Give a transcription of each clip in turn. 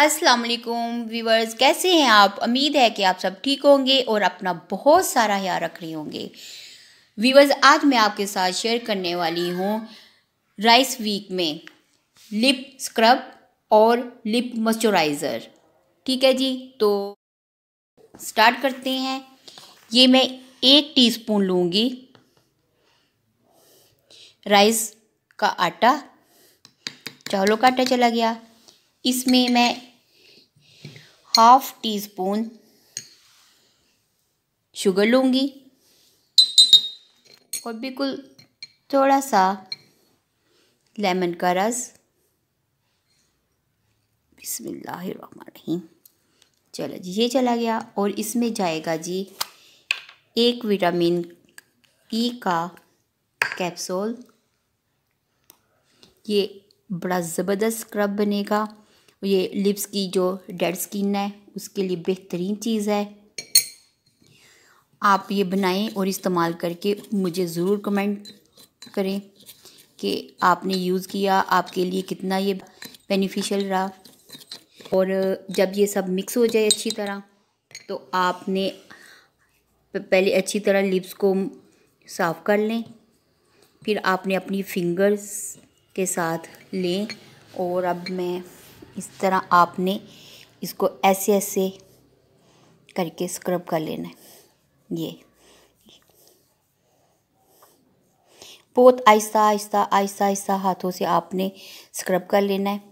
अस्सलाम वालेकुम व्यूवर्स कैसे हैं आप उम्मीद है कि आप सब ठीक होंगे और अपना बहुत सारा ख्याल रख रहे होंगे व्यूवर्स आज मैं आपके साथ शेयर करने वाली हूँ राइस वीक में लिप स्क्रब और लिप मॉइस्चराइज़र ठीक है जी तो स्टार्ट करते हैं ये मैं एक टीस्पून लूँगी राइस का आटा चावलों का आटा चला गया इसमें मैं हाफ टी स्पून शुगर लूँगी और बिल्कुल थोड़ा सा लेमन का रस बिसमीम चलो जी ये चला गया और इसमें जाएगा जी एक विटामिन ई का कैप्सूल ये बड़ा ज़बरदस्त स्क्रब बनेगा ये लिप्स की जो डेड स्किन है उसके लिए बेहतरीन चीज़ है आप ये बनाएं और इस्तेमाल करके मुझे ज़रूर कमेंट करें कि आपने यूज़ किया आपके लिए कितना ये बेनिफिशियल रहा और जब ये सब मिक्स हो जाए अच्छी तरह तो आपने पहले अच्छी तरह लिप्स को साफ़ कर लें फिर आपने अपनी फिंगर्स के साथ लें और अब मैं इस तरह आपने इसको ऐसे ऐसे करके स्क्रब कर लेना है ये बहुत आहिस्ता आहिस्ता आहिस्ता आहिस्ता हाथों से आपने स्क्रब कर लेना है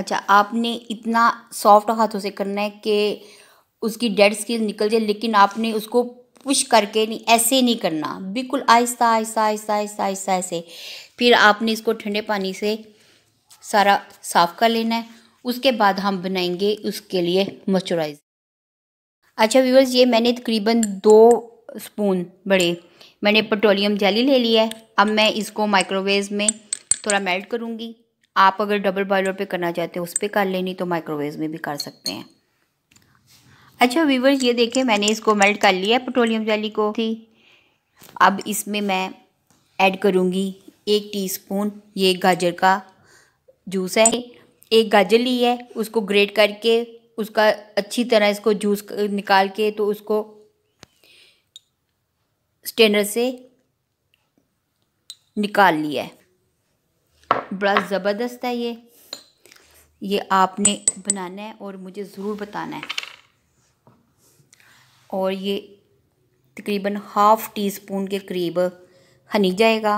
अच्छा आपने इतना सॉफ्ट हाथों से करना है कि उसकी डेड स्किन निकल जाए लेकिन आपने उसको पुश करके नहीं ऐसे नहीं करना बिल्कुल आहिस्ता आहिस्ता आहिस्ता आहिस्ता आहिस्ता ऐसे फिर आपने इसको ठंडे पानी से सारा साफ़ कर लेना है उसके बाद हम बनाएंगे उसके लिए मॉइस्चराइज अच्छा व्यूवर्स ये मैंने तकरीबन दो स्पून बड़े मैंने पेट्रोलियम जेली ले लिया है अब मैं इसको माइक्रोवेव में थोड़ा मेल्ट करूँगी आप अगर डबल बॉयलर पे करना चाहते हो उस पर कर लेनी तो माइक्रोवेव में भी कर सकते हैं अच्छा व्यूवर्स ये देखें मैंने इसको मेल्ट कर लिया पेट्रोलियम जेली को थी अब इसमें मैं ऐड करूँगी एक टीस्पून ये गाजर का जूस है एक गाजर ली है उसको ग्रेट करके उसका अच्छी तरह इसको जूस निकाल के तो उसको स्टेनर से निकाल लिया है बड़ा ज़बरदस्त है ये ये आपने बनाना है और मुझे ज़रूर बताना है और ये तकरीबन हाफ़ टी स्पून के करीब हनी जाएगा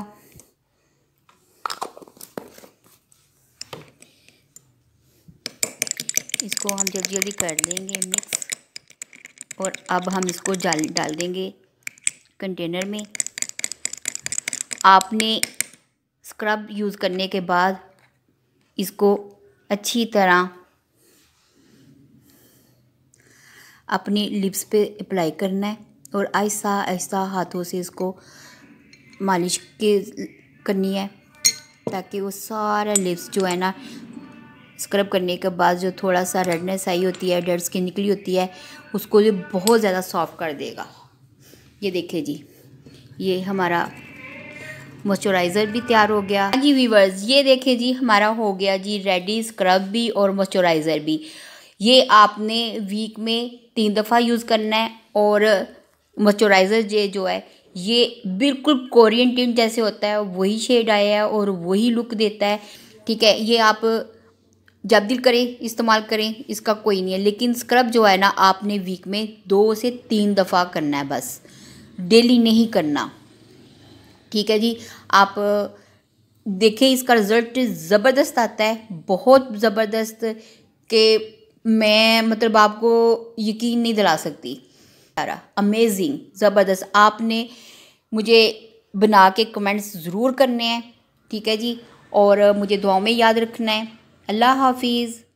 इसको हम जल्दी जल्दी कर देंगे मिक्स और अब हम इसको डाल डाल देंगे कंटेनर में आपने स्क्रब यूज़ करने के बाद इसको अच्छी तरह अपने लिप्स पे अप्लाई करना है और आहिस्ता आहिस्ता हाथों से इसको मालिश के करनी है ताकि वो सारा लिप्स जो है ना स्क्रब करने के बाद जो थोड़ा सा रेडनेस आई होती है डेड स्किन निकली होती है उसको ये बहुत ज़्यादा सॉफ्ट कर देगा ये देखिए जी ये हमारा मॉइस्चराइज़र भी तैयार हो गया हाँ जी वीवर्स ये देखें जी हमारा हो गया जी रेडी स्क्रब भी और मॉइस्चराइज़र भी ये आपने वीक में तीन दफ़ा यूज़ करना है और मॉइस्चराइज़र जे जो है ये बिल्कुल कोरियन टिंट जैसे होता है वही शेड आया है और वही लुक देता है ठीक है ये आप जब दिल करें इस्तेमाल करें इसका कोई नहीं है लेकिन स्क्रब जो है ना आपने वीक में दो से तीन दफ़ा करना है बस डेली नहीं करना ठीक है जी आप देखें इसका रिज़ल्ट ज़बरदस्त आता है बहुत ज़बरदस्त के मैं मतलब आपको यकीन नहीं दिला सकती सारा अमेजिंग ज़बरदस्त आपने मुझे बना के कमेंट्स ज़रूर करने हैं ठीक है जी और मुझे दुआओं में याद रखना है अल्लाह हाफिज़